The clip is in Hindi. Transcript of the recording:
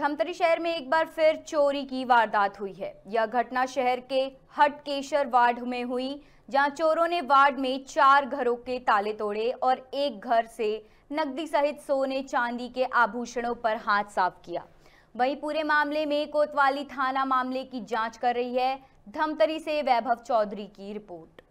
धमतरी शहर में एक बार फिर चोरी की वारदात हुई है यह घटना शहर के हटकेशर वार्ड में हुई जहां चोरों ने वार्ड में चार घरों के ताले तोड़े और एक घर से नकदी सहित सोने चांदी के आभूषणों पर हाथ साफ किया वहीं पूरे मामले में कोतवाली थाना मामले की जांच कर रही है धमतरी से वैभव चौधरी की रिपोर्ट